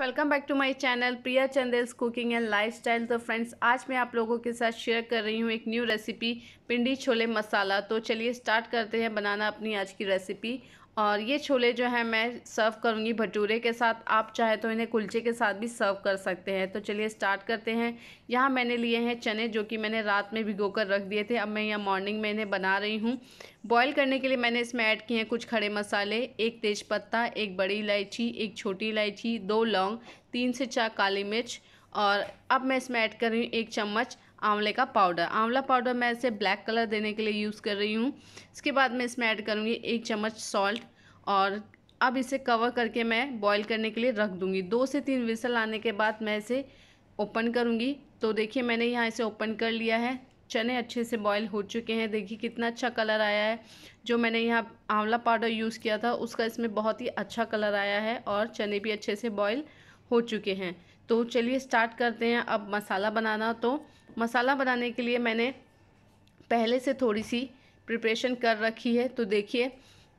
welcome back to my channel Priya चंदेल्स cooking and lifestyle तो friends आज मैं आप लोगों के साथ शेयर कर रही हूँ एक न्यू रेसिपी पिंडी छोले मसाला तो चलिए स्टार्ट करते हैं बनाना अपनी आज की रेसिपी और ये छोले जो है मैं सर्व करूँगी भटूरे के साथ आप चाहे तो इन्हें कुलचे के साथ भी सर्व कर सकते हैं तो चलिए स्टार्ट करते हैं यहाँ मैंने लिए हैं चने जो कि मैंने रात में भिगो कर रख दिए थे अब मैं यहाँ मॉर्निंग में इन्हें बना रही हूँ बॉईल करने के लिए मैंने इसमें ऐड किए हैं कुछ खड़े मसाले एक तेज़पत्ता एक बड़ी इलायची एक छोटी इलायची दो लौंग तीन से चार काली मिर्च और अब मैं इसमें ऐड कर रही हूँ एक चम्मच आंवले का पाउडर आंवला पाउडर मैं इसे ब्लैक कलर देने के लिए यूज़ कर रही हूँ इसके बाद मैं इसमें ऐड करूँगी एक चम्मच सॉल्ट और अब इसे कवर करके मैं बॉईल करने के लिए रख दूँगी दो से तीन विसल आने के बाद मैं इसे ओपन करूँगी तो देखिए मैंने यहाँ इसे ओपन कर लिया है चने अच्छे से बॉईल हो चुके हैं देखिए कितना अच्छा कलर आया है जो मैंने यहाँ आंवला पाउडर यूज़ किया था उसका इसमें बहुत ही अच्छा कलर आया है और चने भी अच्छे से बॉयल हो चुके हैं तो चलिए स्टार्ट करते हैं अब मसाला बनाना तो मसाला बनाने के लिए मैंने पहले से थोड़ी सी प्रिपरेशन कर रखी है तो देखिए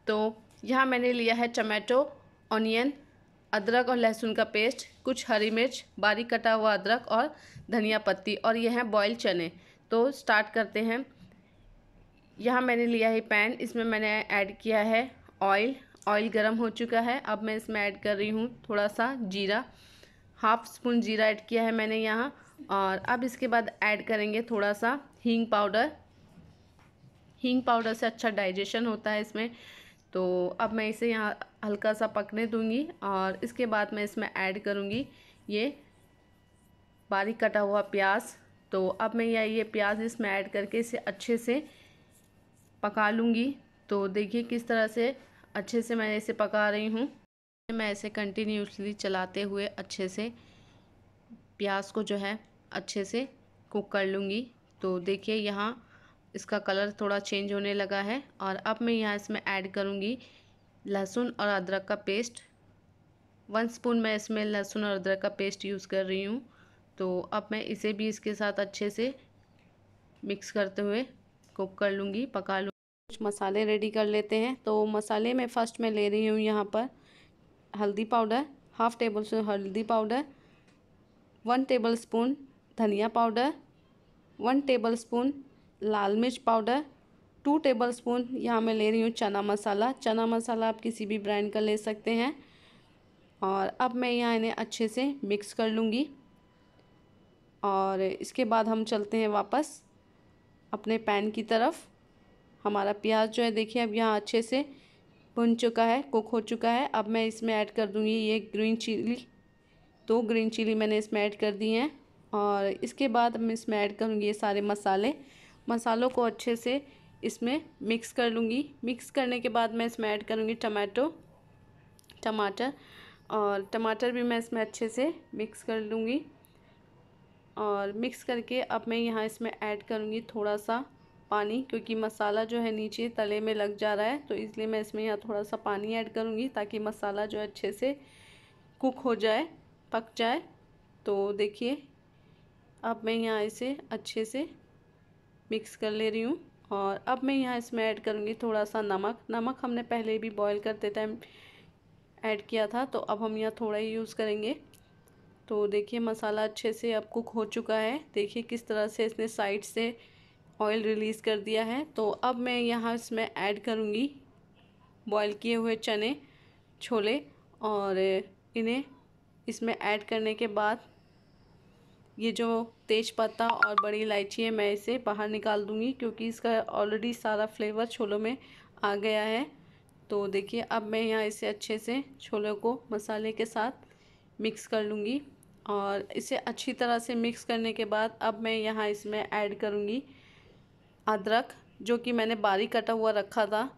तो यहाँ मैंने लिया है टमाटो ऑनियन अदरक और लहसुन का पेस्ट कुछ हरी मिर्च बारीक कटा हुआ अदरक और धनिया पत्ती और यह है बॉयल चने तो स्टार्ट करते हैं यहाँ मैंने लिया है पैन इसमें मैंने ऐड किया है ऑयल ऑयल गर्म हो चुका है अब मैं इसमें ऐड कर रही हूँ थोड़ा सा जीरा हाफ स्पून जीरा ऐड किया है मैंने यहाँ और अब इसके बाद ऐड करेंगे थोड़ा सा हींग पाउडर हींग पाउडर से अच्छा डाइजेशन होता है इसमें तो अब मैं इसे यहाँ हल्का सा पकने दूंगी और इसके बाद मैं इसमें ऐड करूँगी ये बारीक कटा हुआ प्याज तो अब मैं यह ये प्याज इसमें ऐड करके इसे अच्छे से पका लूँगी तो देखिए किस तरह से अच्छे से मैं इसे पका रही हूँ मैं इसे कंटिन्यूसली चलाते हुए अच्छे से प्याज को जो है अच्छे से कुक कर लूँगी तो देखिए यहाँ इसका कलर थोड़ा चेंज होने लगा है और अब मैं यहाँ इसमें ऐड करूँगी लहसुन और अदरक का पेस्ट वन स्पून मैं इसमें लहसुन और अदरक का पेस्ट यूज़ कर रही हूँ तो अब मैं इसे भी इसके साथ अच्छे से मिक्स करते हुए कुक कर लूँगी पका लूँगी कुछ मसाले रेडी कर लेते हैं तो मसाले में फ़र्स्ट मैं ले रही हूँ यहाँ पर हल्दी पाउडर हाफ़ टेबल स्पून हल्दी पाउडर वन टेबल स्पून धनिया पाउडर वन टेबल स्पून लाल मिर्च पाउडर टू टेबल स्पून यहाँ मैं ले रही हूँ चना मसाला चना मसाला आप किसी भी ब्रांड का ले सकते हैं और अब मैं यहाँ इन्हें अच्छे से मिक्स कर लूँगी और इसके बाद हम चलते हैं वापस अपने पैन की तरफ हमारा प्याज जो है देखिए अब यहाँ अच्छे से भुन चुका है कुक हो चुका है अब मैं इसमें ऐड कर दूँगी ये ग्रीन चिली दो ग्रीन चिली मैंने इसमें ऐड कर दी हैं और इसके बाद मैं इसमें ऐड करूँगी ये सारे मसाले मसालों को अच्छे से इसमें मिक्स कर लूँगी मिक्स करने के बाद मैं इसमें ऐड करूँगी टमाटो टमाटर और टमाटर भी मैं इसमें अच्छे से मिक्स कर लूँगी और मिक्स करके अब मैं यहाँ इसमें ऐड करूँगी थोड़ा सा पानी क्योंकि मसाला जो है नीचे तले में लग जा रहा है तो इसलिए मैं इसमें यहाँ थोड़ा सा पानी ऐड करूँगी ताकि मसाला जो है अच्छे से कुक हो जाए पक जाए तो देखिए अब मैं यहाँ इसे अच्छे से मिक्स कर ले रही हूँ और अब मैं यहाँ इसमें ऐड करूँगी थोड़ा सा नमक नमक हमने पहले भी बॉईल करते टाइम ऐड किया था तो अब हम यहाँ थोड़ा ही यूज़ करेंगे तो देखिए मसाला अच्छे से अब कुक हो चुका है देखिए किस तरह से इसने साइड से ऑयल रिलीज़ कर दिया है तो अब मैं यहाँ इसमें ऐड करूँगी बॉयल किए हुए चने छोले और इन्हें इसमें ऐड करने के बाद ये जो तेज पत्ता और बड़ी इलायची है मैं इसे बाहर निकाल दूंगी क्योंकि इसका ऑलरेडी सारा फ्लेवर छोलों में आ गया है तो देखिए अब मैं यहाँ इसे अच्छे से छोलों को मसाले के साथ मिक्स कर लूँगी और इसे अच्छी तरह से मिक्स करने के बाद अब मैं यहाँ इसमें ऐड करूँगी अदरक जो कि मैंने बारीक कटा हुआ रखा था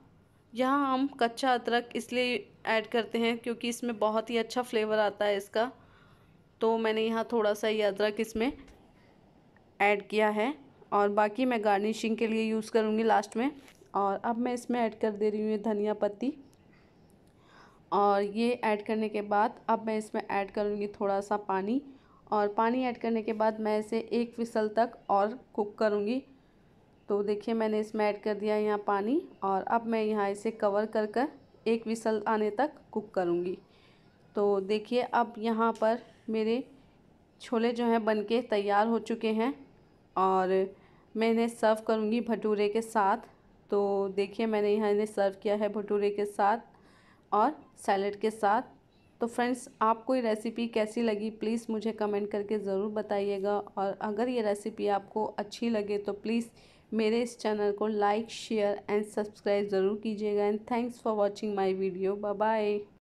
यहाँ हम कच्चा अदरक इसलिए ऐड करते हैं क्योंकि इसमें बहुत ही अच्छा फ्लेवर आता है इसका तो मैंने यहाँ थोड़ा सा ये अदरक इसमें ऐड किया है और बाकी मैं गार्निशिंग के लिए यूज़ करूँगी लास्ट में और अब मैं इसमें ऐड कर दे रही हूँ ये धनिया पत्ती और ये ऐड करने के बाद अब मैं इसमें ऐड करूँगी थोड़ा सा पानी और पानी ऐड करने के बाद मैं इसे एक विसल तक और कुक करूँगी तो देखिए मैंने इसमें ऐड कर दिया यहाँ पानी और अब मैं यहाँ इसे कवर कर कर एक विसल आने तक कुक करूँगी तो देखिए अब यहाँ पर मेरे छोले जो हैं बनके तैयार हो चुके हैं और मैं इन्हें सर्व करूँगी भटूरे के साथ तो देखिए मैंने यहाँ इन्हें सर्व किया है भटूरे के साथ और सैलड के साथ तो फ्रेंड्स आपको ये रेसिपी कैसी लगी प्लीज़ मुझे कमेंट करके ज़रूर बताइएगा और अगर ये रेसिपी आपको अच्छी लगे तो प्लीज़ मेरे इस चैनल को लाइक शेयर एंड सब्सक्राइब ज़रूर कीजिएगा and thanks for watching my video bye